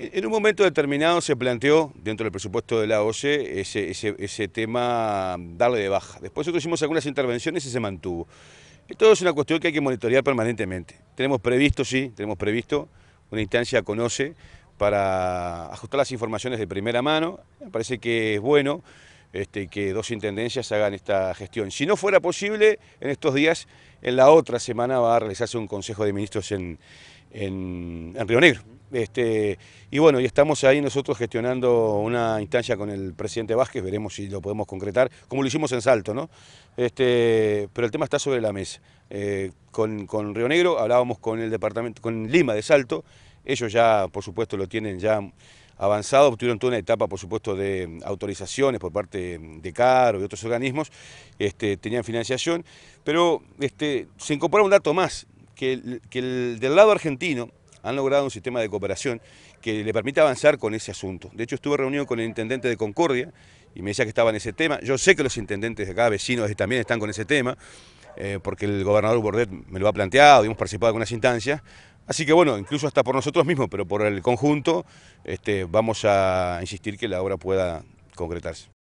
En un momento determinado se planteó, dentro del presupuesto de la OCE, ese, tema darle de baja. Después nosotros hicimos algunas intervenciones y se mantuvo. Esto es una cuestión que hay que monitorear permanentemente. Tenemos previsto, sí, tenemos previsto, una instancia con conoce para ajustar las informaciones de primera mano. Me parece que es bueno este, que dos intendencias hagan esta gestión. Si no fuera posible, en estos días, en la otra semana va a realizarse un Consejo de Ministros en, en Río Negro. Este, y bueno, y estamos ahí nosotros gestionando una instancia con el presidente Vázquez, veremos si lo podemos concretar, como lo hicimos en Salto, ¿no? Este, pero el tema está sobre la mesa. Eh, con, Río Negro hablábamos con el departamento, con Lima de Salto, ellos ya, por supuesto, lo tienen ya avanzado, obtuvieron toda una etapa, por supuesto, de autorizaciones por parte de CARO y otros organismos, este, tenían financiación, pero este, se incorpora un dato más, que, que el, del lado argentino, han logrado un sistema de cooperación que le permita avanzar con ese asunto. De hecho, estuve reunido con el intendente de Concordia y me decía que estaba en ese tema. Yo sé que los intendentes de acá, vecinos, este también están con ese tema, eh, porque el gobernador Bordet me lo ha planteado y hemos participado en algunas instancias. Así que bueno, incluso hasta por nosotros mismos, pero por el conjunto, este, vamos a insistir que la obra pueda concretarse.